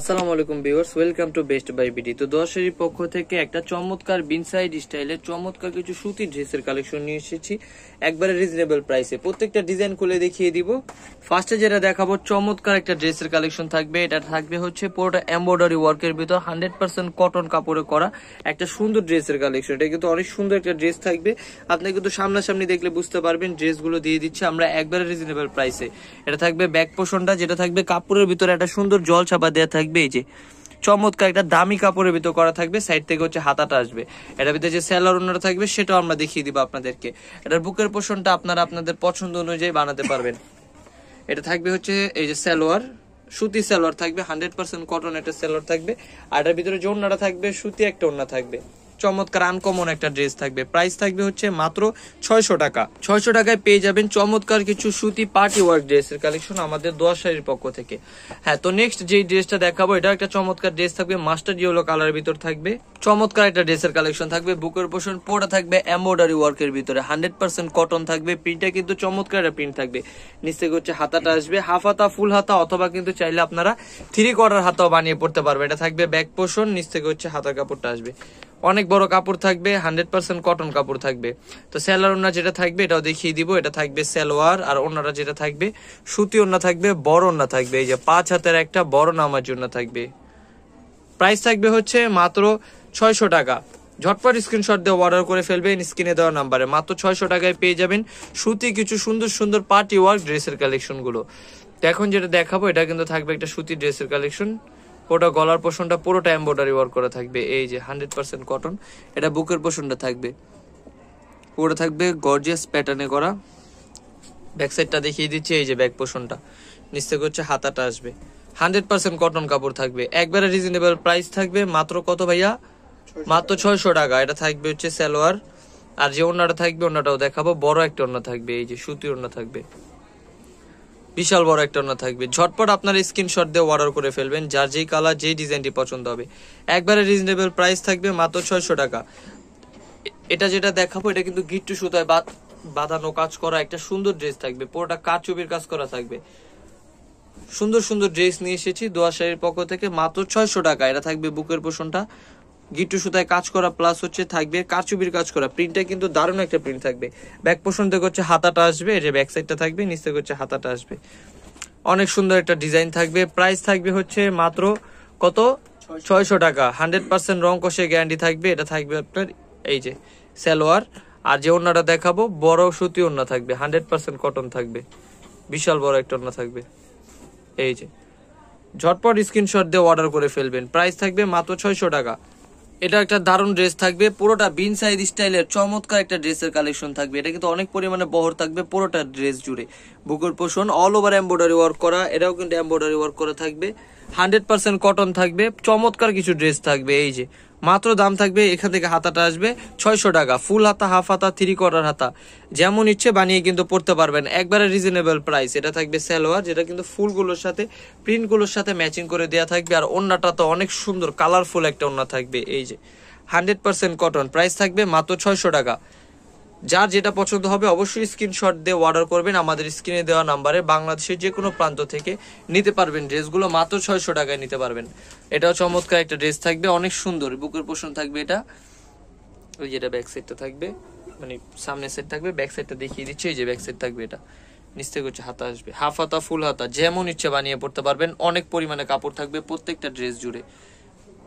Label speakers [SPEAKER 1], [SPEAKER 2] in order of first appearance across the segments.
[SPEAKER 1] আসসালামু আলাইকুম viewers welcome to Best Buy BD তো দশেরই পক্ষ থেকে একটা চমৎকার বিনসাইড স্টাইলের চমৎকার কিছু সুতি ড্রেসের কালেকশন নিয়ে এসেছি একবারে রিজনেবল প্রাইসে প্রত্যেকটা ডিজাইন খুলে দেখিয়ে দিব ফার্স্টে যেটা দেখাবো চমৎকার একটা ড্রেসের কালেকশন থাকবে এটা থাকবে হচ্ছে পুরোটা এমব্রয়ডারি ওয়ার্কের ভিতর হান্ড্রেড পার্সেন্ট কটন কাপড়ে করা একটা সুন্দর ড্রেসের কালেকশন এটা কিন্তু অনেক সুন্দর একটা ড্রেস থাকবে আপনি কিন্তু সামনাসামনি দেখলে বুঝতে পারবেন ড্রেসগুলো দিয়ে দিচ্ছি আমরা একবারে রিজনেবল প্রাইসে এটা থাকবে ব্যাক পোষণটা যেটা থাকবে কাপড়ের ভিতরে একটা সুন্দর জল ছাপা দেওয়া থাকবে থাকবে এই যে চমৎকার একটা দামি কাপড়ের ভিতর করা থাকবে সাইড থেকে হচ্ছে হাতাটা আসবে এটার ভিতরে যে স্যালার অন্যটা থাকবে সেটাও আমরা দেখিয়ে দিব আপনাদেরকে এটার বুকের পোষণটা আপনারা আপনাদের পছন্দ অনুযায়ী বানাতে পারবেন এটা থাকবে হচ্ছে এই যে সালোয়ার সুতি স্যালোয়ার থাকবে হান্ড্রেড পার্সেন্ট কটন একটা স্যালোয়ার থাকবে আর এটার ভিতরে যে ওনাটা থাকবে সুতি একটা ওনা থাকবে চমৎকার আনকমন একটা ড্রেস থাকবে প্রাইস থাকবে হচ্ছে মাত্র ছয়শো টাকা ছয়শো টাকায় পেয়ে যাবেন চমৎকার কিছু সুতি পার্টি ওয়ার্ক ড্রেসের কালেকশন আমাদের দোয়া শাড়ির পক্ষ থেকে হ্যাঁ তো নেক্সট যে ড্রেসটা দেখাবো এটা একটা চমৎকার ড্রেস থাকবে মাস্টার ইয়েলো কালারের ভিতর থাকবে চমৎকার একটা ড্রেসের কালেকশন থাকবে বুকের পোষণ পোড়া থাকবে এম্বয়ডারি ওয়ার্কের ভিতরে হান্ড্রেড পার্সেন্ট কটন থাকবে প্রিন্টটা কিন্তু চমৎকার একটা প্রিন্ট থাকবে নিচ থেকে হচ্ছে হাতাটা আসবে হাফ হাতা ফুল হাতা অথবা কিন্তু চাইলে আপনারা থ্রি কোয়ার্টার হাতাও বানিয়ে পড়তে পারবে এটা থাকবে ব্যাক পোষণ নিচ থেকে হচ্ছে হাতার কাপড়টা আসবে অনেক বড় কাপড় থাকবে হান্ড্রেড পার্সেন্ট কটন কাপড় থাকবে তো স্যালার ওনা যেটা থাকবে এটাও দেখিয়ে দিব এটা থাকবে স্যালোয়ার আর ওনারা যেটা থাকবে সুতি ওনা থাকবে বড় ওনা থাকবে এই যে পাঁচ হাতের একটা বড় নামার জন্য থাকবে প্রাইস থাকবে হচ্ছে মাত্র ছয়শো টাকা ঝটপট স্ক্রিনশট দিয়ে অর্ডার করে ফেলবেন স্ক্রিনে দেওয়া নাম্বারে মাত্র ছয়শো টাকায় পেয়ে যাবেন সুতি কিছু সুন্দর সুন্দর পার্টি ওয়ার্ক ড্রেসের কালেকশনগুলো এখন যেটা দেখাবো এটা কিন্তু থাকবে একটা সুতি ড্রেসের কালেকশন গোটা গলার পোষণটা পুরোটা এম্বয়ডারি ওয়ার্ক করা থাকবে এই যে হান্ড্রেড পার্সেন্ট কটন এটা বুকের পোষণটা থাকবে পুরো থাকবে গর্জিয়াস প্যাটার্নে করা ব্যাক সাইডটা দেখিয়ে দিচ্ছি এই যে ব্যাক পোষণটা নিচ থেকে হচ্ছে হাতাটা আসবে হান্ড্রেড পার্সেন্ট কটন কাপড় থাকবে একবারে রিজনেবল প্রাইস থাকবে মাত্র কত ভাইয়া মাত্র ছয়শো টাকা এটা থাকবে হচ্ছে সালোয়ার আর যে অন্যটা থাকবে অন্যটাও দেখাবো বড় একটা অন্য থাকবে এই যে সুতি অন্য থাকবে বিশাল বড় একটা ওনা থাকবে ঝটপট আপনার স্ক্রিনশট দিয়ে অর্ডার করে ফেলবেন যার যেই কালার যেই ডিজাইনটি পছন্দ হবে একবারে রিজনেবল প্রাইস থাকবে মাত্র ছয়শো টাকা এটা যেটা দেখাবো এটা কিন্তু গিট্টু সুতায় বাঁধানো কাজ করা একটা সুন্দর ড্রেস থাকবে পুরোটা কারচুপির কাজ করা থাকবে সুন্দর সুন্দর ড্রেস নিয়ে এসেছি দোয়া পক্ষ থেকে মাত্র ছয়শো টাকা এটা থাকবে বুকের পোষণটা গিটু সুতায় কাজ করা প্লাস হচ্ছে থাকবে কারচুপির কাজ করা প্রিন্টটা কিন্তু দারুণ একটা প্রিন্ট থাকবে ব্যাক পোর্শন থেকে হচ্ছে হাতাটা আসবে যে ব্যাক সাইডটা থাকবে নিচ থেকে হচ্ছে হাতাটা আসবে অনেক সুন্দর একটা ডিজাইন থাকবে প্রাইস থাকবে হচ্ছে মাত্র কত ছয়শো টাকা হান্ড্রেড পার্সেন্ট রং কষে গ্যারান্টি থাকবে এটা থাকবে আপনার এই যে স্যালোয়ার আর যে অন্যটা দেখাবো বড় সুতি অন্য থাকবে হান্ড্রেড পার্সেন্ট কটন থাকবে বিশাল বড় একটা অন্য থাকবে এই যে ঝটপট স্ক্রিনশট দিয়ে অর্ডার করে ফেলবেন প্রাইস থাকবে মাত্র ছয়শো টাকা এটা একটা দারুণ ড্রেস থাকবে পুরোটা বিন সাইজ স্টাইলের চমৎকার একটা ড্রেসের কালেকশন থাকবে এটা কিন্তু অনেক পরিমাণে বহর থাকবে পুরোটা ড্রেস জুড়ে বুকের পোষণ অল ওভার এম্ব্রয়ডারি ওয়ার্ক করা এটাও কিন্তু এম্ব্রয়ডারি ওয়ার্ক করা থাকবে হান্ড্রেড পার্সেন্ট কটন থাকবে চমৎকার কিছু ড্রেস থাকবে এই যে মাত্র দাম থাকবে এখান থেকে হাতাটা আসবে ছয়শো টাকা ফুল হাতা হাফ হাতা থ্রি কোয়ার্টার হাতা যেমন ইচ্ছে বানিয়ে কিন্তু পড়তে পারবেন একবারে রিজনেবল প্রাইস এটা থাকবে স্যালোয়ার যেটা কিন্তু ফুলগুলোর সাথে প্রিন্টগুলোর সাথে ম্যাচিং করে দেওয়া থাকবে আর অন্যটা তো অনেক সুন্দর কালারফুল একটা অন্য থাকবে এই যে হান্ড্রেড পার্সেন্ট কটন প্রাইস থাকবে মাত্র ছয়শো টাকা যার যেটা পছন্দ হবে অবশ্যই স্ক্রিনশট দিয়ে অর্ডার করবেন আমাদের স্ক্রিনে দেওয়া নাম্বারে বাংলাদেশের যে কোনো প্রান্ত থেকে নিতে পারবেন ড্রেসগুলো মাত্র ছয়শো টাকায় নিতে পারবেন এটাও চমৎকার একটা ড্রেস থাকবে অনেক সুন্দর বুকের পোষণ থাকবে এটা ওই যেটা ব্যাক সাইডটা থাকবে মানে সামনের সাইড থাকবে ব্যাক সাইডটা দেখিয়ে দিচ্ছে এই যে ব্যাক সাইড থাকবে এটা নিচ থেকে হচ্ছে হাতা আসবে হাফ হাতা ফুল হাতা যেমন ইচ্ছে বানিয়ে পড়তে পারবেন অনেক পরিমাণে কাপড় থাকবে প্রত্যেকটা ড্রেস জুড়ে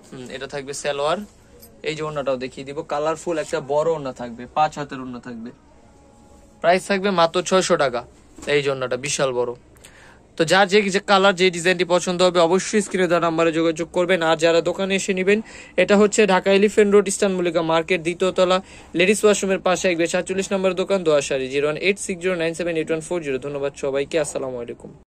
[SPEAKER 1] হুম এটা থাকবে সালোয়ার এই যে ওনাটাও দেখিয়ে দিব কালারফুল একটা বড় ওনা থাকবে পাঁচ হাতের ওনা থাকবে প্রাইস থাকবে মাত্র ছয়শো টাকা এই জন্যটা বিশাল বড় তো যার যে কালার যে ডিজাইনটি পছন্দ হবে অবশ্যই স্ক্রিনে দেওয়া নাম্বারে যোগাযোগ করবেন আর যারা দোকানে এসে নেবেন এটা হচ্ছে Dhaka Elephant Road Eastern Mallika market দ্বিতীয়তলা লেডিস ওয়াশরুমের পাশে একবে সাতচল্লিশ নম্বর দোকান দোয়াশারি সারি zero one eight six zero nine seven eight one four zero ধন্যবাদ সবাইকে আসসালামু আলাইকুম